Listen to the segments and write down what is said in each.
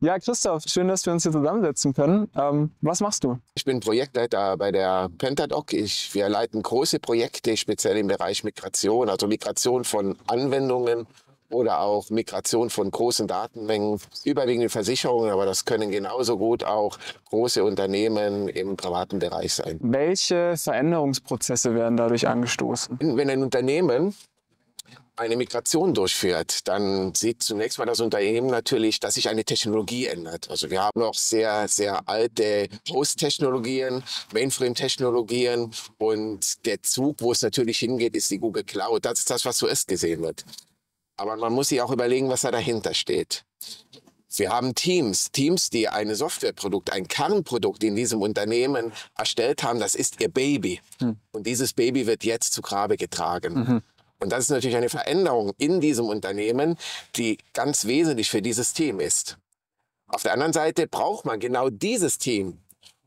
Ja, Christoph, schön, dass wir uns hier zusammensetzen können. Ähm, was machst du? Ich bin Projektleiter bei der Pentadoc. Ich, wir leiten große Projekte, speziell im Bereich Migration, also Migration von Anwendungen oder auch Migration von großen Datenmengen, überwiegend Versicherungen, aber das können genauso gut auch große Unternehmen im privaten Bereich sein. Welche Veränderungsprozesse werden dadurch angestoßen? Wenn ein Unternehmen eine Migration durchführt, dann sieht zunächst mal das Unternehmen natürlich, dass sich eine Technologie ändert. Also wir haben noch sehr, sehr alte Host-Technologien, Mainframe-Technologien und der Zug, wo es natürlich hingeht, ist die Google Cloud. Das ist das, was zuerst gesehen wird. Aber man muss sich auch überlegen, was da dahinter steht. Wir haben Teams, Teams, die ein Softwareprodukt, ein Kernprodukt in diesem Unternehmen erstellt haben. Das ist ihr Baby. Hm. Und dieses Baby wird jetzt zu Grabe getragen. Mhm. Und das ist natürlich eine Veränderung in diesem Unternehmen, die ganz wesentlich für dieses Team ist. Auf der anderen Seite braucht man genau dieses Team,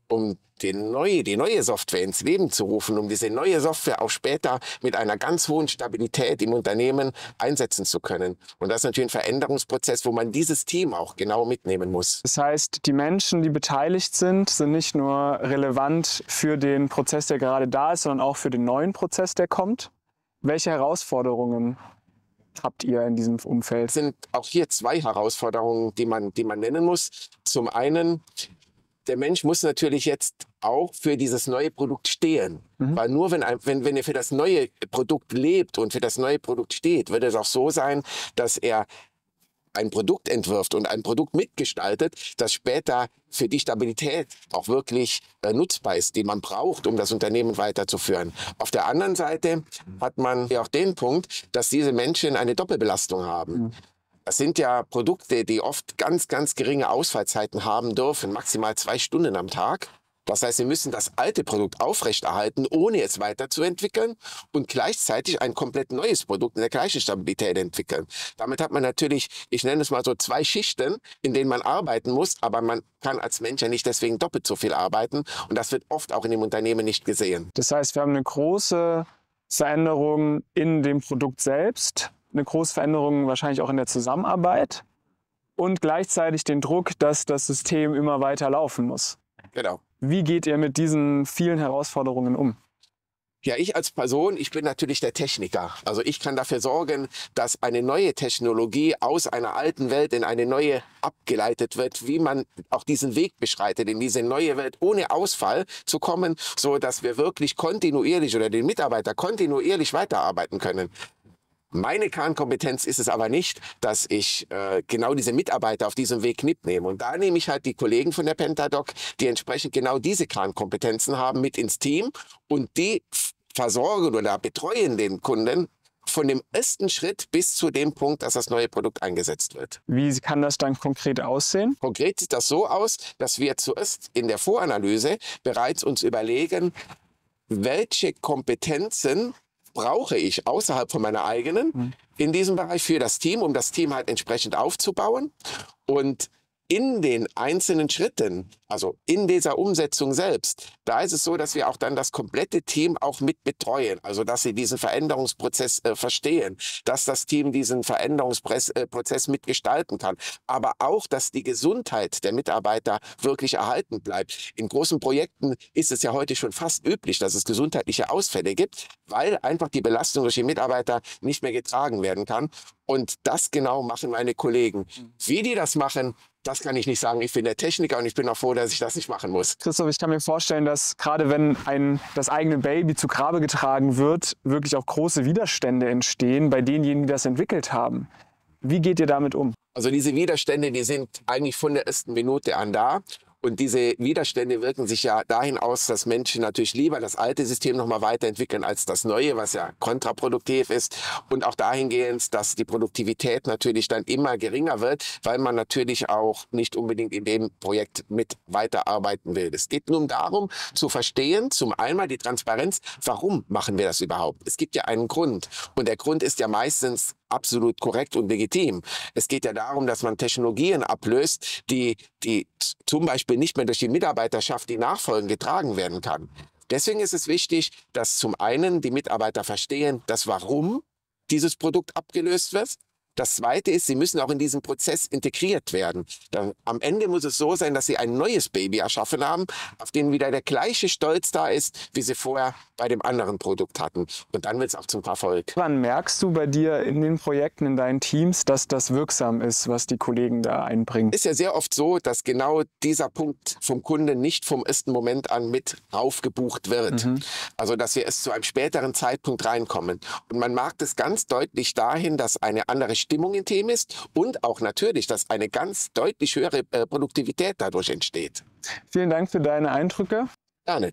um die neue, die neue Software ins Leben zu rufen, um diese neue Software auch später mit einer ganz hohen Stabilität im Unternehmen einsetzen zu können. Und das ist natürlich ein Veränderungsprozess, wo man dieses Team auch genau mitnehmen muss. Das heißt, die Menschen, die beteiligt sind, sind nicht nur relevant für den Prozess, der gerade da ist, sondern auch für den neuen Prozess, der kommt? Welche Herausforderungen habt ihr in diesem Umfeld? Es sind auch hier zwei Herausforderungen, die man, die man nennen muss. Zum einen, der Mensch muss natürlich jetzt auch für dieses neue Produkt stehen. Mhm. Weil nur wenn, wenn, wenn er für das neue Produkt lebt und für das neue Produkt steht, wird es auch so sein, dass er ein Produkt entwirft und ein Produkt mitgestaltet, das später für die Stabilität auch wirklich äh, nutzbar ist, die man braucht, um das Unternehmen weiterzuführen. Auf der anderen Seite hat man ja auch den Punkt, dass diese Menschen eine Doppelbelastung haben. Mhm. Das sind ja Produkte, die oft ganz, ganz geringe Ausfallzeiten haben dürfen, maximal zwei Stunden am Tag. Das heißt, sie müssen das alte Produkt aufrechterhalten, ohne es weiterzuentwickeln und gleichzeitig ein komplett neues Produkt in der gleichen Stabilität entwickeln. Damit hat man natürlich, ich nenne es mal so, zwei Schichten, in denen man arbeiten muss, aber man kann als Mensch ja nicht deswegen doppelt so viel arbeiten und das wird oft auch in dem Unternehmen nicht gesehen. Das heißt, wir haben eine große Veränderung in dem Produkt selbst, eine große Veränderung wahrscheinlich auch in der Zusammenarbeit und gleichzeitig den Druck, dass das System immer weiter laufen muss. Genau. Wie geht ihr mit diesen vielen Herausforderungen um? Ja, ich als Person, ich bin natürlich der Techniker. Also ich kann dafür sorgen, dass eine neue Technologie aus einer alten Welt in eine neue abgeleitet wird, wie man auch diesen Weg beschreitet, in diese neue Welt ohne Ausfall zu kommen, so dass wir wirklich kontinuierlich oder den Mitarbeiter kontinuierlich weiterarbeiten können. Meine Kernkompetenz ist es aber nicht, dass ich äh, genau diese Mitarbeiter auf diesem Weg mitnehme. Und da nehme ich halt die Kollegen von der Pentadoc, die entsprechend genau diese Kernkompetenzen haben, mit ins Team und die versorgen oder betreuen den Kunden von dem ersten Schritt bis zu dem Punkt, dass das neue Produkt eingesetzt wird. Wie kann das dann konkret aussehen? Konkret sieht das so aus, dass wir zuerst in der Voranalyse bereits uns überlegen, welche Kompetenzen brauche ich außerhalb von meiner eigenen hm. in diesem Bereich für das Team, um das Team halt entsprechend aufzubauen. Und in den einzelnen Schritten, also in dieser Umsetzung selbst, da ist es so, dass wir auch dann das komplette Team auch mit betreuen, also dass sie diesen Veränderungsprozess äh, verstehen, dass das Team diesen Veränderungsprozess äh, mitgestalten kann, aber auch, dass die Gesundheit der Mitarbeiter wirklich erhalten bleibt. In großen Projekten ist es ja heute schon fast üblich, dass es gesundheitliche Ausfälle gibt, weil einfach die Belastung durch die Mitarbeiter nicht mehr getragen werden kann. Und das genau machen meine Kollegen. Wie die das machen, das kann ich nicht sagen. Ich bin der Techniker und ich bin auch froh, dass ich das nicht machen muss. Christoph, ich kann mir vorstellen, dass gerade wenn ein, das eigene Baby zu Grabe getragen wird, wirklich auch große Widerstände entstehen bei denjenigen, die das entwickelt haben. Wie geht ihr damit um? Also diese Widerstände, die sind eigentlich von der ersten Minute an da. Und diese Widerstände wirken sich ja dahin aus, dass Menschen natürlich lieber das alte System nochmal weiterentwickeln als das neue, was ja kontraproduktiv ist. Und auch dahingehend, dass die Produktivität natürlich dann immer geringer wird, weil man natürlich auch nicht unbedingt in dem Projekt mit weiterarbeiten will. Es geht nun darum, zu verstehen, zum einmal die Transparenz, warum machen wir das überhaupt? Es gibt ja einen Grund. Und der Grund ist ja meistens absolut korrekt und legitim. Es geht ja darum, dass man Technologien ablöst, die, die zum Beispiel nicht mehr durch die Mitarbeiterschaft, die nachfolgen, getragen werden kann. Deswegen ist es wichtig, dass zum einen die Mitarbeiter verstehen, das Warum dieses Produkt abgelöst wird das Zweite ist, sie müssen auch in diesen Prozess integriert werden. Da, am Ende muss es so sein, dass sie ein neues Baby erschaffen haben, auf dem wieder der gleiche Stolz da ist, wie sie vorher bei dem anderen Produkt hatten. Und dann wird es auch zum Erfolg. Wann merkst du bei dir in den Projekten, in deinen Teams, dass das wirksam ist, was die Kollegen da einbringen? Ist ja sehr oft so, dass genau dieser Punkt vom Kunden nicht vom ersten Moment an mit aufgebucht wird. Mhm. Also, dass wir es zu einem späteren Zeitpunkt reinkommen. Und man merkt es ganz deutlich dahin, dass eine andere Stimmung im Team ist und auch natürlich, dass eine ganz deutlich höhere äh, Produktivität dadurch entsteht. Vielen Dank für deine Eindrücke. Gerne.